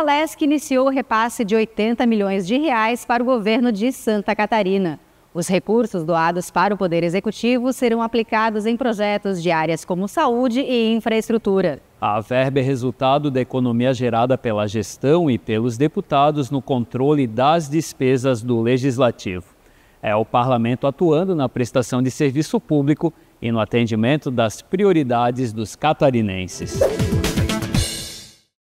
a Alesc iniciou o repasse de 80 milhões de reais para o governo de Santa Catarina. Os recursos doados para o Poder Executivo serão aplicados em projetos de áreas como saúde e infraestrutura. A verba é resultado da economia gerada pela gestão e pelos deputados no controle das despesas do Legislativo. É o parlamento atuando na prestação de serviço público e no atendimento das prioridades dos catarinenses.